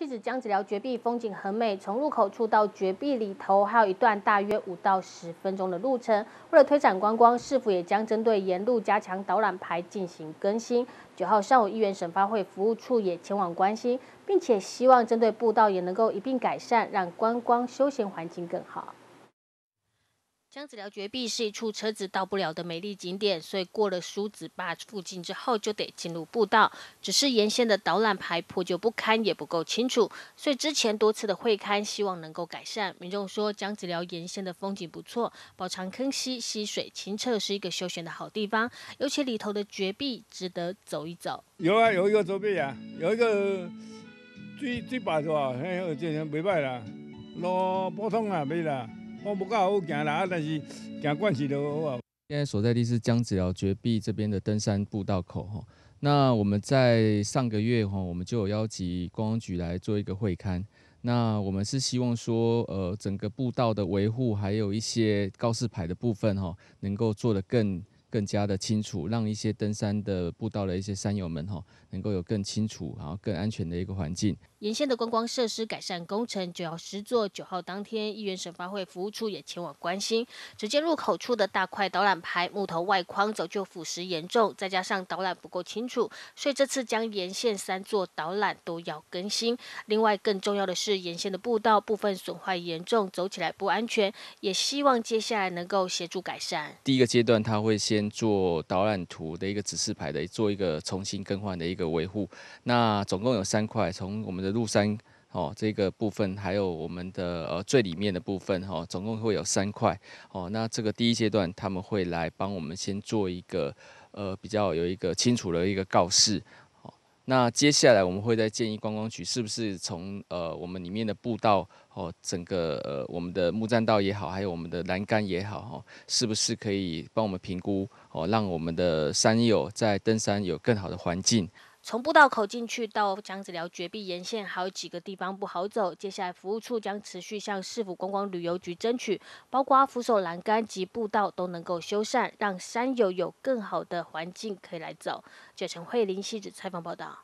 妻子姜子寮绝壁风景很美，从入口处到绝壁里头还有一段大约五到十分钟的路程。为了推展观光，市府也将针对沿路加强导览牌进行更新。九号上午，议员审发会服务处也前往关心，并且希望针对步道也能够一并改善，让观光休闲环境更好。姜子寮绝壁是一处车子到不了的美丽景点，所以过了梳子坝附近之后，就得进入步道。只是沿线的导览牌破旧不堪，也不够清楚，所以之前多次的会刊希望能够改善。民众说，姜子寮沿线的风景不错，饱尝坑溪溪水清澈，是一个休闲的好地方，尤其里头的绝壁值得走一走。有啊，有一个绝壁啊，有一个最最白啊，吧？嘿，这人没歹啦，老普通啊，没了。我唔够好行啦，但是行惯事就好。现在所在地是江子寮绝壁这边的登山步道口哈。那我们在上个月哈，我们就有邀请公安局来做一个会刊。那我们是希望说，呃，整个步道的维护，还有一些告示牌的部分哈，能够做得更。更加的清楚，让一些登山的步道的一些山友们哈，能够有更清楚，然后更安全的一个环境。沿线的观光设施改善工程就要十作，九号当天，议员省发会服务处也前往关心，只见入口处的大块导览牌木头外框早就腐蚀严重，再加上导览不够清楚，所以这次将沿线三座导览都要更新。另外，更重要的是沿线的步道部分损坏严重，走起来不安全，也希望接下来能够协助改善。第一个阶段，他会先。做导览图的一个指示牌的，做一个重新更换的一个维护。那总共有三块，从我们的麓山哦这个部分，还有我们的呃最里面的部分哈，总共会有三块哦。那这个第一阶段他们会来帮我们先做一个呃比较有一个清楚的一个告示。那接下来我们会再建议观光局，是不是从呃我们里面的步道哦，整个呃我们的木栈道也好，还有我们的栏杆也好哈，是不是可以帮我们评估哦，让我们的山友在登山有更好的环境？从步道口进去到姜子寮绝壁沿线，还有几个地方不好走。接下来，服务处将持续向市府观光旅游局争取，包括扶手栏杆及步道都能够修缮，让山友有更好的环境可以来走。九城惠林记子采访报道。